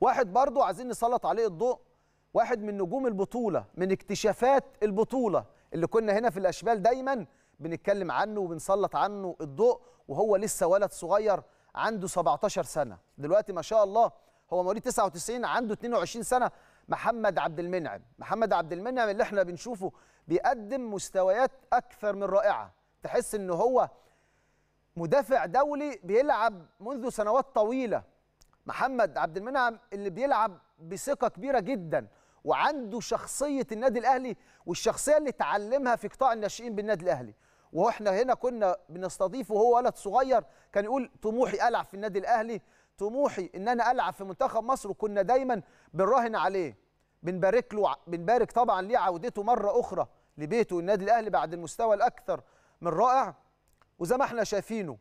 واحد برضو عايزين نسلط عليه الضوء واحد من نجوم البطولة من اكتشافات البطولة اللي كنا هنا في الأشبال دايما بنتكلم عنه وبنسلط عنه الضوء وهو لسه ولد صغير عنده 17 سنة دلوقتي ما شاء الله هو مواليد 99 عنده 22 سنة محمد عبد المنعم محمد عبد المنعم اللي احنا بنشوفه بيقدم مستويات أكثر من رائعة تحس إن هو مدافع دولي بيلعب منذ سنوات طويلة محمد عبد المنعم اللي بيلعب بثقه كبيره جدا وعنده شخصيه النادي الاهلي والشخصيه اللي اتعلمها في قطاع الناشئين بالنادي الاهلي واحنا هنا كنا بنستضيفه وهو ولد صغير كان يقول طموحي العب في النادي الاهلي طموحي ان انا العب في منتخب مصر وكنا دايما بنراهن عليه بنبارك له بنبارك طبعا ليه عودته مره اخرى لبيته النادي الاهلي بعد المستوى الاكثر من رائع وزي ما احنا شايفينه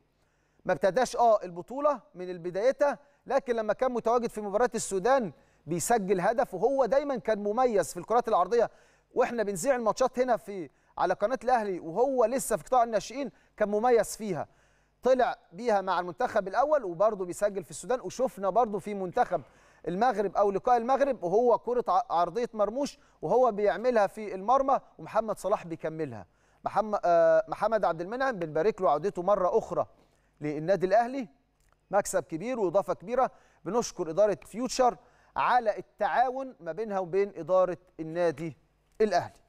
ما ابتداش اه البطوله من بدايتها لكن لما كان متواجد في مباراه السودان بيسجل هدف وهو دايما كان مميز في الكرات العرضيه واحنا بنذيع الماتشات هنا في على قناه الاهلي وهو لسه في قطاع الناشئين كان مميز فيها طلع بيها مع المنتخب الاول وبرضه بيسجل في السودان وشفنا برضه في منتخب المغرب او لقاء المغرب وهو كره عرضيه مرموش وهو بيعملها في المرمى ومحمد صلاح بيكملها محمد آه، محمد عبد المنعم بنبارك له عودته مره اخرى للنادي الاهلي مكسب كبير واضافه كبيره بنشكر اداره فيوتشر على التعاون ما بينها وبين اداره النادي الاهلي